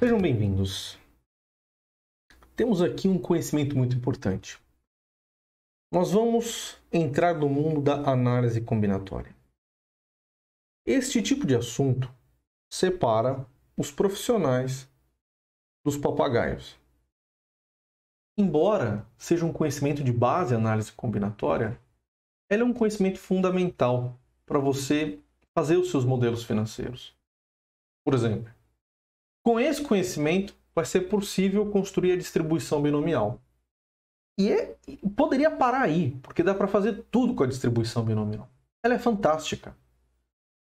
Sejam bem-vindos. Temos aqui um conhecimento muito importante. Nós vamos entrar no mundo da análise combinatória. Este tipo de assunto separa os profissionais dos papagaios. Embora seja um conhecimento de base análise combinatória, ela é um conhecimento fundamental para você fazer os seus modelos financeiros. Por exemplo, com esse conhecimento, vai ser possível construir a distribuição binomial. E é, poderia parar aí, porque dá para fazer tudo com a distribuição binomial. Ela é fantástica.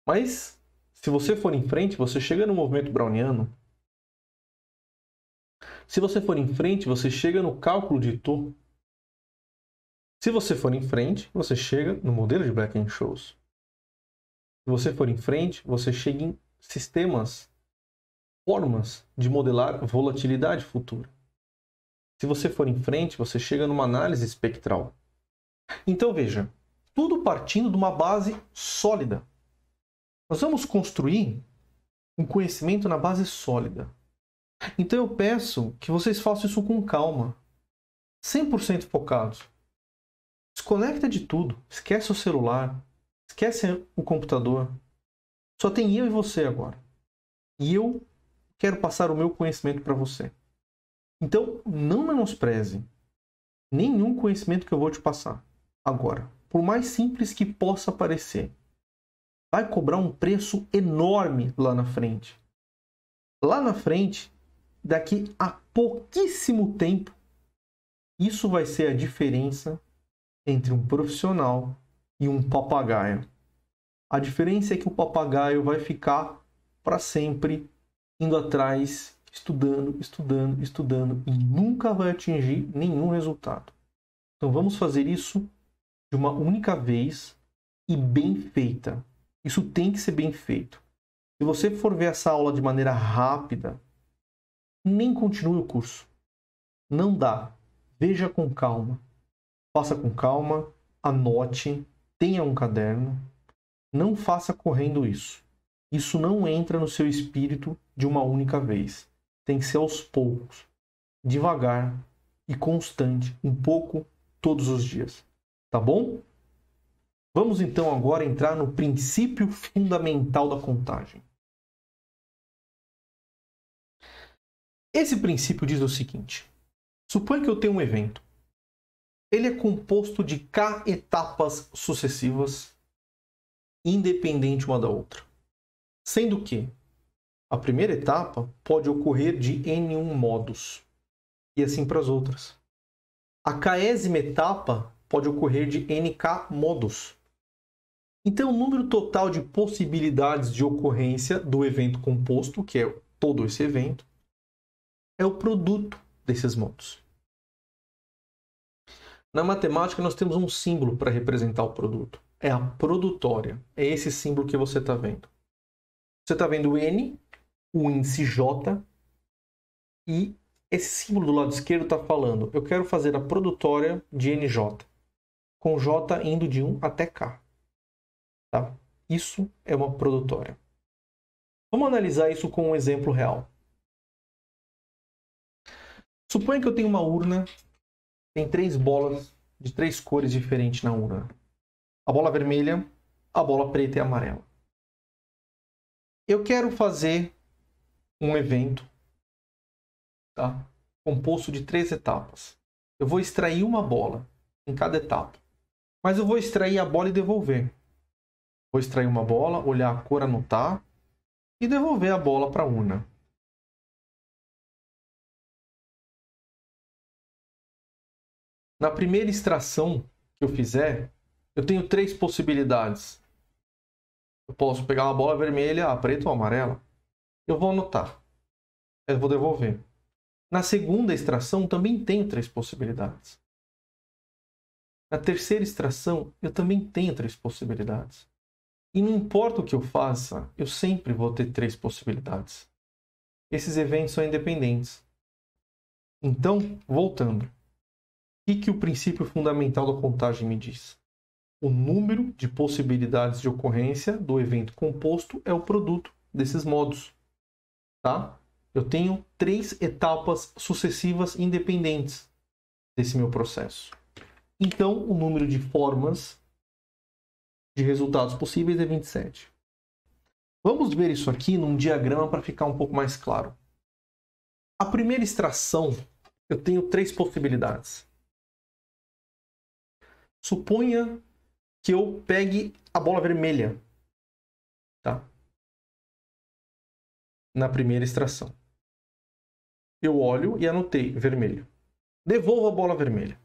Mas, se você for em frente, você chega no movimento browniano. Se você for em frente, você chega no cálculo de Tour. Se você for em frente, você chega no modelo de Black and Shows. Se você for em frente, você chega em sistemas formas de modelar volatilidade futura. Se você for em frente, você chega numa análise espectral. Então veja, tudo partindo de uma base sólida. Nós vamos construir um conhecimento na base sólida. Então eu peço que vocês façam isso com calma, 100% focados. Desconecta de tudo, esquece o celular, esquece o computador. Só tem eu e você agora. E eu quero passar o meu conhecimento para você. Então, não menospreze nenhum conhecimento que eu vou te passar agora. Por mais simples que possa parecer, vai cobrar um preço enorme lá na frente. Lá na frente, daqui a pouquíssimo tempo, isso vai ser a diferença entre um profissional e um papagaio. A diferença é que o papagaio vai ficar para sempre indo atrás, estudando, estudando, estudando e nunca vai atingir nenhum resultado. Então vamos fazer isso de uma única vez e bem feita. Isso tem que ser bem feito. Se você for ver essa aula de maneira rápida, nem continue o curso. Não dá. Veja com calma. Faça com calma, anote, tenha um caderno. Não faça correndo isso. Isso não entra no seu espírito de uma única vez. Tem que ser aos poucos, devagar e constante, um pouco todos os dias. Tá bom? Vamos então agora entrar no princípio fundamental da contagem. Esse princípio diz o seguinte: suponha que eu tenho um evento. Ele é composto de k etapas sucessivas, independente uma da outra. Sendo que a primeira etapa pode ocorrer de N1 modos e assim para as outras. A késima etapa pode ocorrer de NK modos. Então, o número total de possibilidades de ocorrência do evento composto, que é todo esse evento, é o produto desses modos. Na matemática, nós temos um símbolo para representar o produto. É a produtória. É esse símbolo que você está vendo. Você está vendo o N, o índice J e esse símbolo do lado esquerdo está falando, eu quero fazer a produtória de NJ, com J indo de 1 até K. Tá? Isso é uma produtória. Vamos analisar isso com um exemplo real. Suponha que eu tenho uma urna, tem três bolas de três cores diferentes na urna. A bola vermelha, a bola preta e a amarela eu quero fazer um evento tá? composto de três etapas. Eu vou extrair uma bola em cada etapa, mas eu vou extrair a bola e devolver. Vou extrair uma bola, olhar a cor, anotar e devolver a bola para a urna. Na primeira extração que eu fizer, eu tenho três possibilidades. Eu posso pegar uma bola vermelha, a preta ou amarela. Eu vou anotar. Eu vou devolver. Na segunda extração também tenho três possibilidades. Na terceira extração eu também tenho três possibilidades. E não importa o que eu faça, eu sempre vou ter três possibilidades. Esses eventos são independentes. Então, voltando. O que, que o princípio fundamental da contagem me diz? O número de possibilidades de ocorrência do evento composto é o produto desses modos. Tá? Eu tenho três etapas sucessivas independentes desse meu processo. Então, o número de formas de resultados possíveis é 27. Vamos ver isso aqui num diagrama para ficar um pouco mais claro. A primeira extração, eu tenho três possibilidades. Suponha que eu pegue a bola vermelha. Tá? Na primeira extração. Eu olho e anotei vermelho. Devolvo a bola vermelha.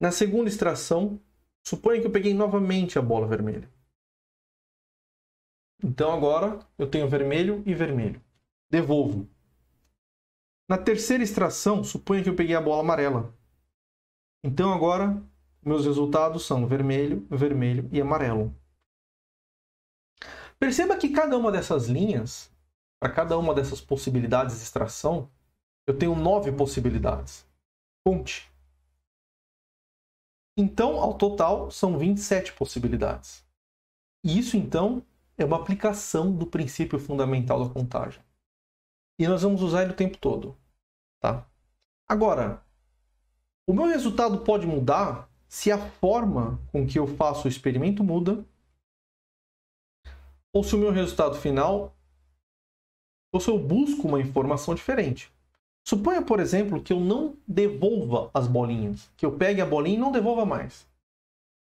Na segunda extração, suponha que eu peguei novamente a bola vermelha. Então agora eu tenho vermelho e vermelho. Devolvo. Na terceira extração, suponha que eu peguei a bola amarela. Então agora meus resultados são vermelho, vermelho e amarelo. Perceba que cada uma dessas linhas, para cada uma dessas possibilidades de extração, eu tenho nove possibilidades. Conte. Então, ao total, são 27 possibilidades. E isso, então, é uma aplicação do princípio fundamental da contagem. E nós vamos usar ele o tempo todo. Tá? Agora, o meu resultado pode mudar se a forma com que eu faço o experimento muda ou se o meu resultado final ou se eu busco uma informação diferente. Suponha, por exemplo, que eu não devolva as bolinhas, que eu pegue a bolinha e não devolva mais.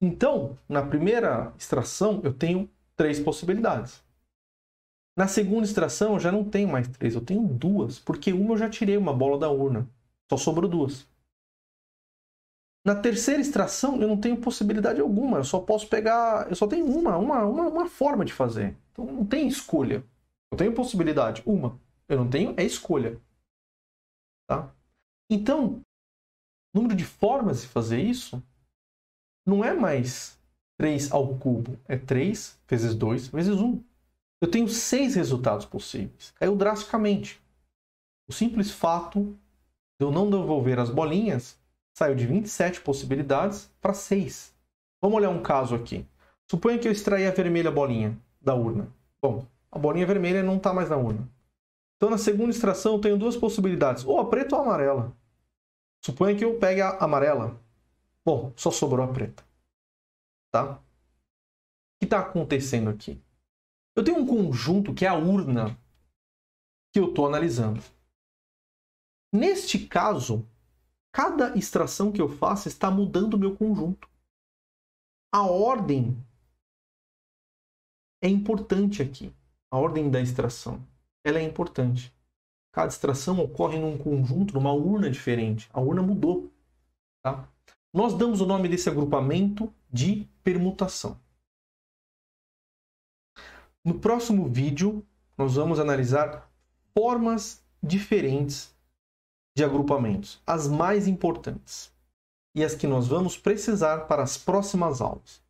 Então, na primeira extração, eu tenho três possibilidades. Na segunda extração, eu já não tenho mais três, eu tenho duas, porque uma eu já tirei uma bola da urna, só sobrou duas. Na terceira extração eu não tenho possibilidade alguma, eu só posso pegar, eu só tenho uma, uma, uma, uma forma de fazer. Então não tem escolha. Eu tenho possibilidade, uma. Eu não tenho é escolha. Tá? Então, o número de formas de fazer isso não é mais 3 ao cubo, é 3 vezes 2 vezes 1. Eu tenho seis resultados possíveis. Caiu drasticamente. O simples fato de eu não devolver as bolinhas saiu de 27 possibilidades para 6. Vamos olhar um caso aqui. Suponha que eu extraí a vermelha bolinha da urna. Bom, a bolinha vermelha não está mais na urna. Então, na segunda extração, eu tenho duas possibilidades, ou a preta ou a amarela. Suponha que eu pegue a amarela. Bom, só sobrou a preta. Tá? O que está acontecendo aqui? Eu tenho um conjunto que é a urna que eu estou analisando. Neste caso, cada extração que eu faço está mudando o meu conjunto. A ordem é importante aqui. A ordem da extração, ela é importante. Cada extração ocorre num conjunto, numa urna diferente. A urna mudou, tá? Nós damos o nome desse agrupamento de permutação. No próximo vídeo, nós vamos analisar formas diferentes de agrupamentos, as mais importantes e as que nós vamos precisar para as próximas aulas.